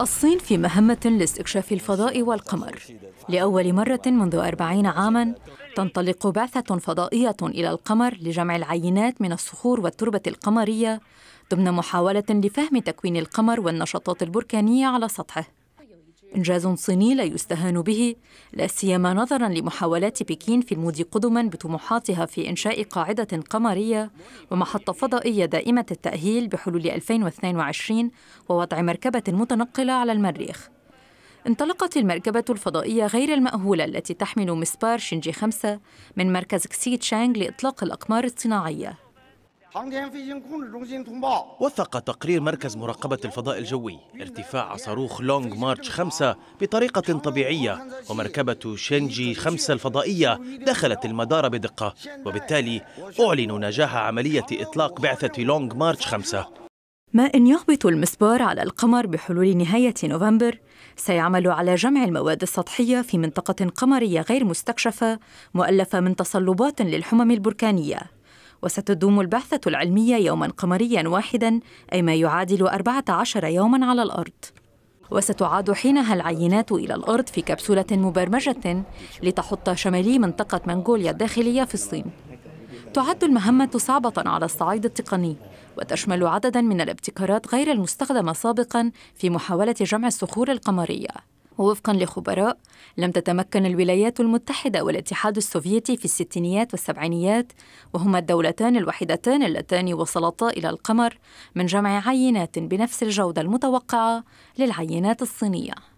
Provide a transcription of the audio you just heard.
الصين في مهمة لاستكشاف الفضاء والقمر لأول مرة منذ أربعين عاماً تنطلق بعثة فضائية إلى القمر لجمع العينات من الصخور والتربة القمرية ضمن محاولة لفهم تكوين القمر والنشاطات البركانية على سطحه إنجاز صيني لا يستهان به لا سيما نظرا لمحاولات بكين في المضي قدما بطموحاتها في إنشاء قاعدة قمرية ومحطة فضائية دائمة التأهيل بحلول 2022 ووضع مركبة متنقلة على المريخ انطلقت المركبة الفضائية غير المأهولة التي تحمل مسبار شينجي 5 من مركز كسي تشانغ لإطلاق الأقمار الصناعية وثق تقرير مركز مراقبة الفضاء الجوي ارتفاع صاروخ لونج مارش 5 بطريقة طبيعية ومركبة شينجي 5 الفضائية دخلت المدار بدقة وبالتالي أعلن نجاح عملية إطلاق بعثة لونج مارش 5 ما إن يهبط المسبار على القمر بحلول نهاية نوفمبر سيعمل على جمع المواد السطحية في منطقة قمرية غير مستكشفة مؤلفة من تصلبات للحمم البركانية وستدوم البعثة العلمية يوما قمريا واحدا أي ما يعادل 14 يوما على الأرض وستعاد حينها العينات إلى الأرض في كبسولة مبرمجة لتحط شمالي منطقة منغوليا الداخلية في الصين تعد المهمة صعبة على الصعيد التقني وتشمل عددا من الابتكارات غير المستخدمة سابقا في محاولة جمع الصخور القمرية ووفقا لخبراء لم تتمكن الولايات المتحدة والاتحاد السوفيتي في الستينيات والسبعينيات وهما الدولتان الوحيدتان اللتان وصلتا إلى القمر من جمع عينات بنفس الجودة المتوقعة للعينات الصينية